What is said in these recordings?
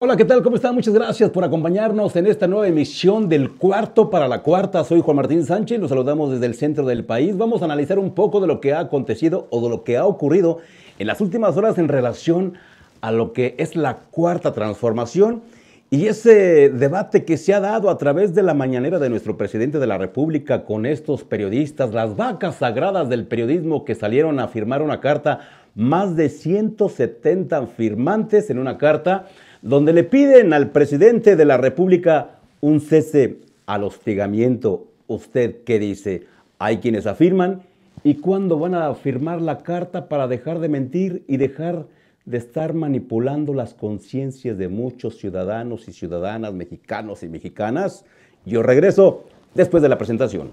Hola, ¿qué tal? ¿Cómo están? Muchas gracias por acompañarnos en esta nueva emisión del cuarto para la cuarta. Soy Juan Martín Sánchez, nos saludamos desde el centro del país. Vamos a analizar un poco de lo que ha acontecido o de lo que ha ocurrido en las últimas horas en relación a lo que es la cuarta transformación y ese debate que se ha dado a través de la mañanera de nuestro presidente de la República con estos periodistas, las vacas sagradas del periodismo que salieron a firmar una carta, más de 170 firmantes en una carta donde le piden al presidente de la República un cese al hostigamiento. ¿Usted qué dice? Hay quienes afirman. ¿Y cuándo van a firmar la carta para dejar de mentir y dejar de estar manipulando las conciencias de muchos ciudadanos y ciudadanas mexicanos y mexicanas? Yo regreso después de la presentación.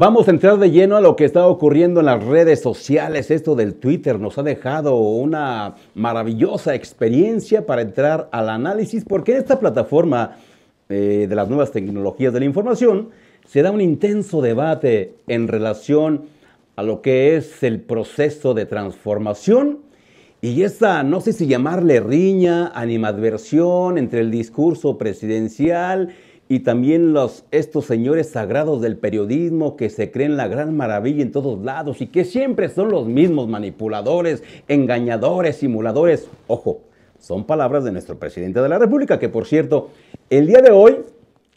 Vamos a entrar de lleno a lo que está ocurriendo en las redes sociales. Esto del Twitter nos ha dejado una maravillosa experiencia para entrar al análisis, porque en esta plataforma eh, de las nuevas tecnologías de la información se da un intenso debate en relación a lo que es el proceso de transformación y esta no sé si llamarle riña, animadversión entre el discurso presidencial y también los, estos señores sagrados del periodismo que se creen la gran maravilla en todos lados y que siempre son los mismos manipuladores, engañadores, simuladores. Ojo, son palabras de nuestro presidente de la República, que por cierto, el día de hoy,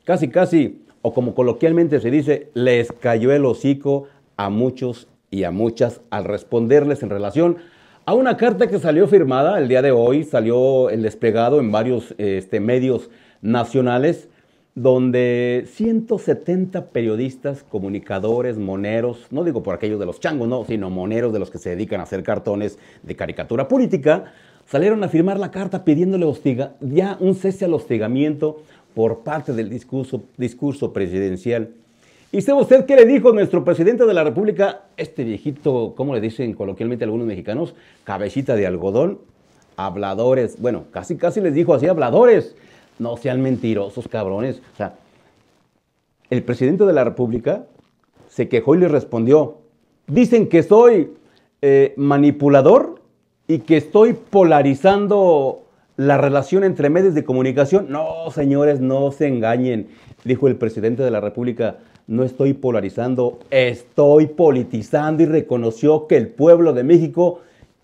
casi casi, o como coloquialmente se dice, les cayó el hocico a muchos y a muchas al responderles en relación a una carta que salió firmada el día de hoy, salió el desplegado en varios este, medios nacionales donde 170 periodistas, comunicadores, moneros, no digo por aquellos de los changos, no, sino moneros de los que se dedican a hacer cartones de caricatura política, salieron a firmar la carta pidiéndole hostiga, ya un cese al hostigamiento por parte del discurso, presidencial. ¿Y sé usted qué le dijo nuestro presidente de la República, este viejito, como le dicen coloquialmente algunos mexicanos? Cabecita de algodón, habladores, bueno, casi casi les dijo así, habladores. No sean mentirosos, cabrones. O sea, el presidente de la República se quejó y le respondió, dicen que soy eh, manipulador y que estoy polarizando la relación entre medios de comunicación. No, señores, no se engañen, dijo el presidente de la República. No estoy polarizando, estoy politizando y reconoció que el pueblo de México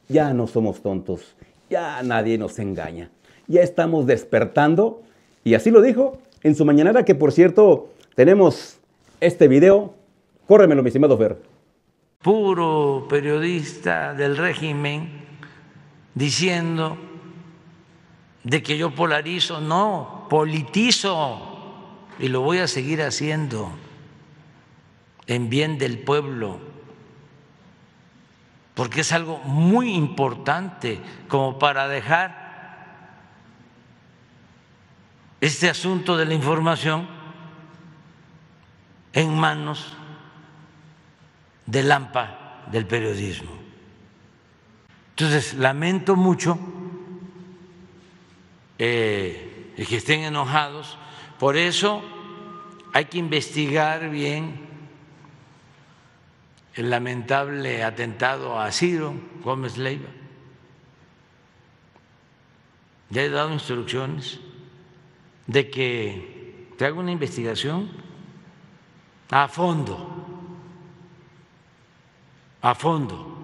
ya no somos tontos, ya nadie nos engaña, ya estamos despertando y así lo dijo en su mañanera, que por cierto, tenemos este video. Córremelo, mi estimado Fer. Puro periodista del régimen diciendo de que yo polarizo. No, politizo. Y lo voy a seguir haciendo en bien del pueblo. Porque es algo muy importante como para dejar este asunto de la información en manos del AMPA del periodismo. Entonces, lamento mucho eh, que estén enojados. Por eso hay que investigar bien el lamentable atentado a Ciro Gómez Leiva. Ya he dado instrucciones de que te haga una investigación a fondo, a fondo,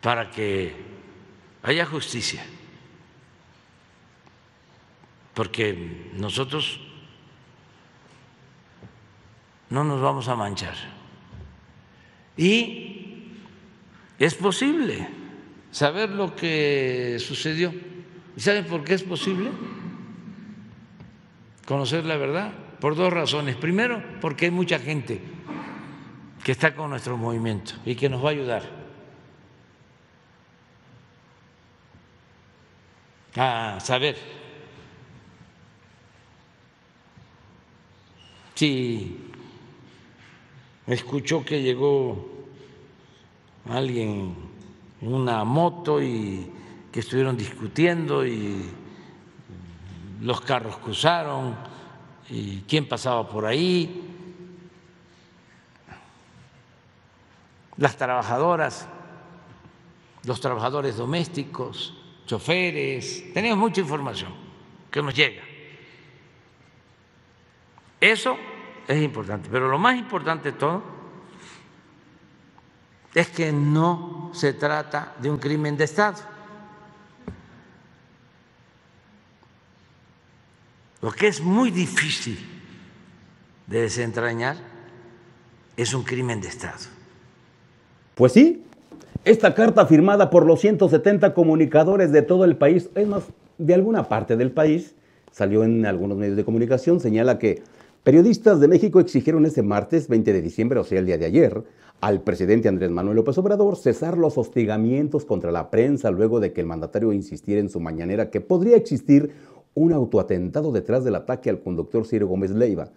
para que haya justicia, porque nosotros no nos vamos a manchar. Y es posible saber lo que sucedió. ¿Y saben por qué es posible conocer la verdad? Por dos razones. Primero, porque hay mucha gente que está con nuestro movimiento y que nos va a ayudar a ah, saber si escuchó que llegó alguien en una moto y estuvieron discutiendo y los carros cruzaron y quién pasaba por ahí, las trabajadoras, los trabajadores domésticos, choferes, tenemos mucha información que nos llega. Eso es importante, pero lo más importante de todo es que no se trata de un crimen de Estado. Lo que es muy difícil de desentrañar es un crimen de Estado. Pues sí, esta carta firmada por los 170 comunicadores de todo el país, es más, de alguna parte del país, salió en algunos medios de comunicación, señala que periodistas de México exigieron este martes 20 de diciembre, o sea, el día de ayer, al presidente Andrés Manuel López Obrador cesar los hostigamientos contra la prensa luego de que el mandatario insistiera en su mañanera que podría existir un autoatentado detrás del ataque al conductor Ciro Gómez Leiva.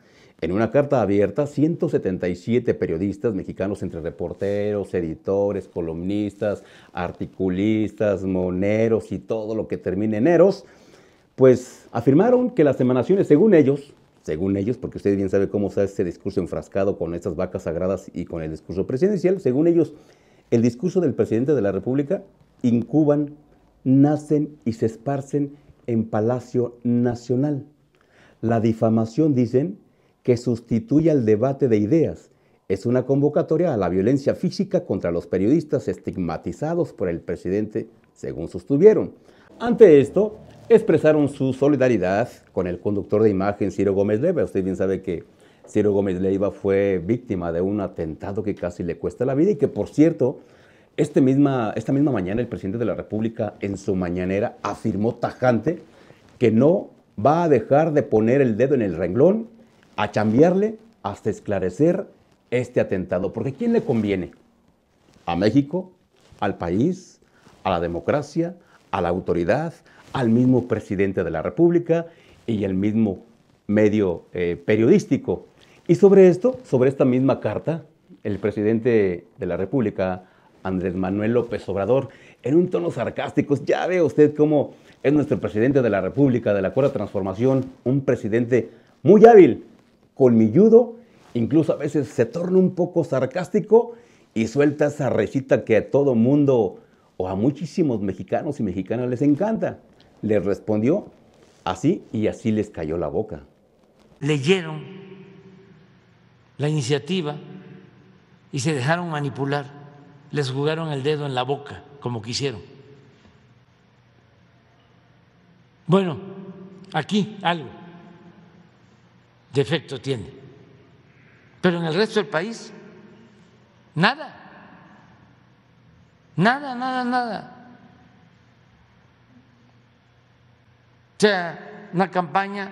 En una carta abierta, 177 periodistas mexicanos, entre reporteros, editores, columnistas, articulistas, moneros y todo lo que termine en eros, pues afirmaron que las emanaciones, según ellos, según ellos, porque usted bien sabe cómo está ese discurso enfrascado con estas vacas sagradas y con el discurso presidencial, según ellos, el discurso del presidente de la República incuban, nacen y se esparcen en Palacio Nacional. La difamación, dicen, que sustituye al debate de ideas. Es una convocatoria a la violencia física contra los periodistas estigmatizados por el presidente, según sostuvieron. Ante esto, expresaron su solidaridad con el conductor de imagen Ciro Gómez Leiva. Usted bien sabe que Ciro Gómez Leiva fue víctima de un atentado que casi le cuesta la vida y que, por cierto, este misma, esta misma mañana el presidente de la República en su mañanera afirmó tajante que no va a dejar de poner el dedo en el renglón a chambearle hasta esclarecer este atentado. Porque ¿quién le conviene? ¿A México? ¿Al país? ¿A la democracia? ¿A la autoridad? ¿Al mismo presidente de la República? Y al mismo medio eh, periodístico. Y sobre esto, sobre esta misma carta, el presidente de la República, Andrés Manuel López Obrador en un tono sarcástico. Ya ve usted cómo es nuestro presidente de la República, de la Cuarta Transformación, un presidente muy hábil, colmilludo, incluso a veces se torna un poco sarcástico y suelta esa recita que a todo mundo o a muchísimos mexicanos y mexicanas les encanta. Le respondió así y así les cayó la boca. Leyeron la iniciativa y se dejaron manipular les jugaron el dedo en la boca, como quisieron. Bueno, aquí algo de efecto tiene, pero en el resto del país, nada, nada, nada, nada. O sea, una campaña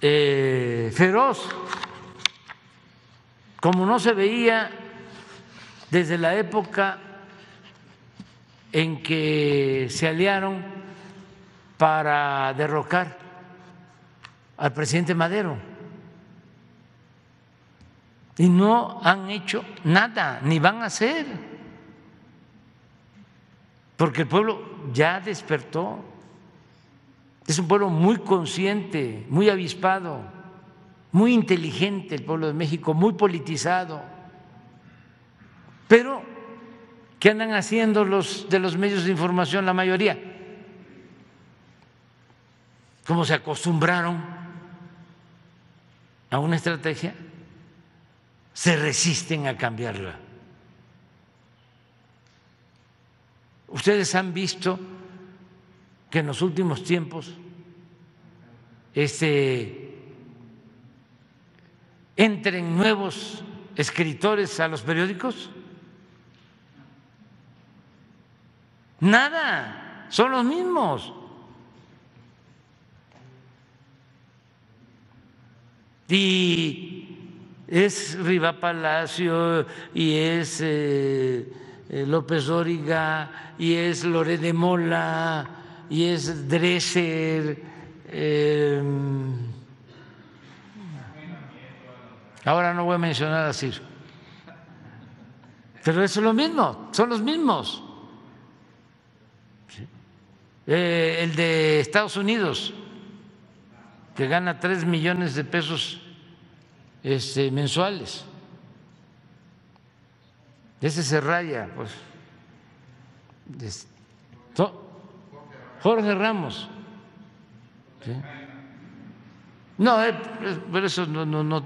eh, feroz, como no se veía desde la época en que se aliaron para derrocar al presidente Madero. Y no han hecho nada, ni van a hacer, porque el pueblo ya despertó. Es un pueblo muy consciente, muy avispado, muy inteligente el pueblo de México, muy politizado pero, ¿qué andan haciendo los de los medios de información la mayoría? ¿Cómo se acostumbraron a una estrategia? Se resisten a cambiarla. Ustedes han visto que en los últimos tiempos este, entren nuevos escritores a los periódicos. Nada, son los mismos. Y es Riva Palacio, y es eh, eh, López Dóriga, y es Loré de Mola, y es Dreser. Em, ahora no voy a mencionar así Pero es lo mismo, son los mismos. Eh, el de Estados Unidos, que gana tres millones de pesos este, mensuales. Ese se raya, pues. Este, Jorge Ramos. No, eh, por pues, eso no,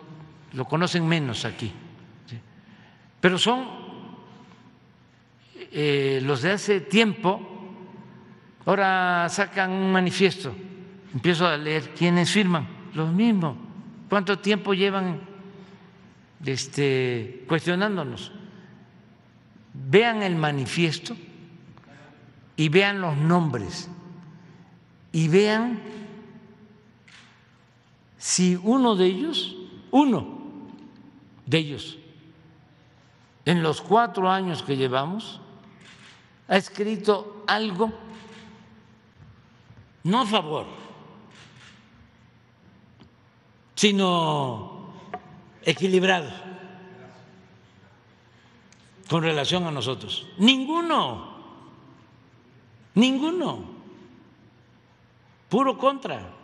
lo conocen menos aquí. Pero son eh, los de hace tiempo Ahora sacan un manifiesto, empiezo a leer quiénes firman, los mismos. ¿Cuánto tiempo llevan este, cuestionándonos? Vean el manifiesto y vean los nombres y vean si uno de ellos, uno de ellos, en los cuatro años que llevamos, ha escrito algo no a favor, sino equilibrado con relación a nosotros. Ninguno, ninguno, puro contra.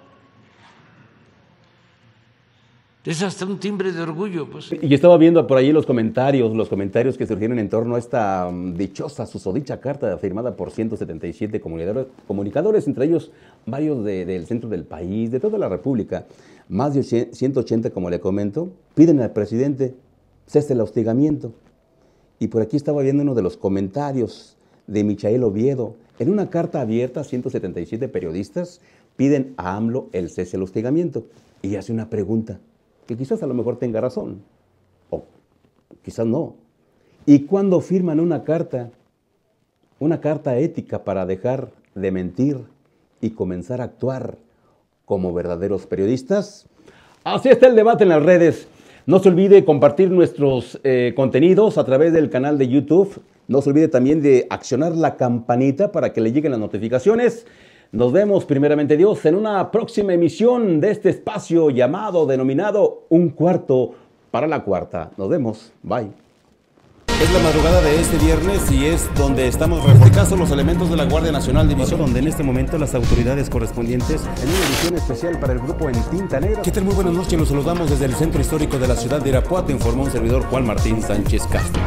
Es hasta un timbre de orgullo. Pues. Y estaba viendo por ahí los comentarios, los comentarios que surgieron en torno a esta mm, dichosa, susodicha carta firmada por 177 comunicadores, comunicadores entre ellos varios del centro del país, de toda la República, más de 180, como le comento, piden al presidente cese el hostigamiento. Y por aquí estaba viendo uno de los comentarios de Michael Oviedo. En una carta abierta, 177 periodistas piden a AMLO el cese el hostigamiento. Y hace una pregunta que quizás a lo mejor tenga razón, o quizás no. ¿Y cuando firman una carta, una carta ética para dejar de mentir y comenzar a actuar como verdaderos periodistas? Así está el debate en las redes. No se olvide compartir nuestros eh, contenidos a través del canal de YouTube. No se olvide también de accionar la campanita para que le lleguen las notificaciones. Nos vemos primeramente Dios en una próxima emisión de este espacio llamado, denominado Un Cuarto para la Cuarta. Nos vemos. Bye. Es la madrugada de este viernes y es donde estamos, en este caso, los elementos de la Guardia Nacional División, donde en este momento las autoridades correspondientes, en una edición especial para el grupo En Tinta Negra. ¿Qué tal? Muy buenas noches, Nos saludamos desde el centro histórico de la ciudad de Irapuato, informó un servidor Juan Martín Sánchez Castro.